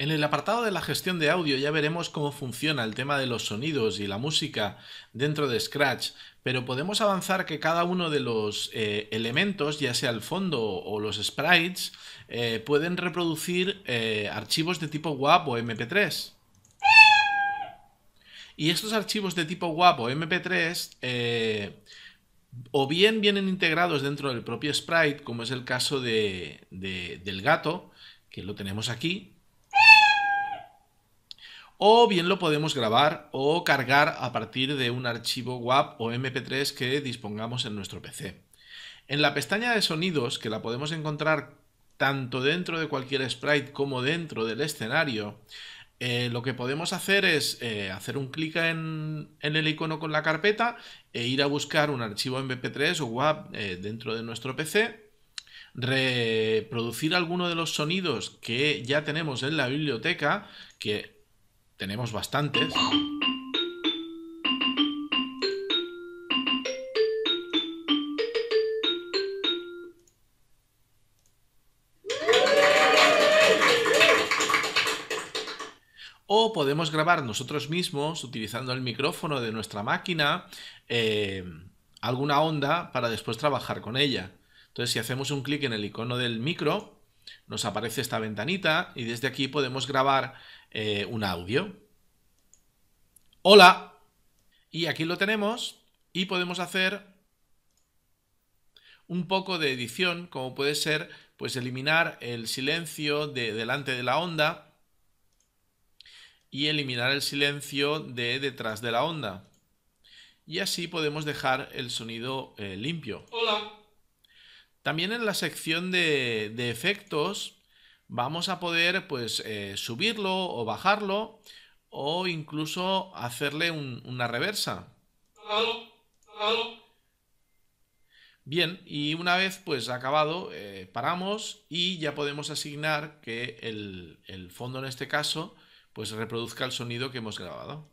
En el apartado de la gestión de audio ya veremos cómo funciona el tema de los sonidos y la música dentro de Scratch, pero podemos avanzar que cada uno de los eh, elementos, ya sea el fondo o los sprites, eh, pueden reproducir eh, archivos de tipo WAP o MP3. Y estos archivos de tipo WAP o MP3 o bien vienen integrados dentro del propio sprite, como es el caso del gato, que lo tenemos aquí, o bien lo podemos grabar o cargar a partir de un archivo WAP o MP3 que dispongamos en nuestro PC. En la pestaña de sonidos, que la podemos encontrar tanto dentro de cualquier sprite como dentro del escenario, eh, lo que podemos hacer es eh, hacer un clic en, el icono con la carpeta e ir a buscar un archivo MP3 o WAP eh, dentro de nuestro PC, reproducir alguno de los sonidos que ya tenemos en la biblioteca, que tenemos bastantes. O podemos grabar nosotros mismos utilizando el micrófono de nuestra máquina eh, alguna onda para después trabajar con ella. Entonces si hacemos un clic en el icono del micro, nos aparece esta ventanita y desde aquí podemos grabar eh, un audio. ¡Hola! Y aquí lo tenemos y podemos hacer un poco de edición, como puede ser pues eliminar el silencio de delante de la onda y eliminar el silencio de detrás de la onda. Y así podemos dejar el sonido eh, limpio. ¡Hola! También en la sección de, efectos vamos a poder pues eh, subirlo o bajarlo o incluso hacerle una reversa. Bien, y una vez pues acabado, eh, paramos y ya podemos asignar que el, el, fondo en este caso pues reproduzca el sonido que hemos grabado.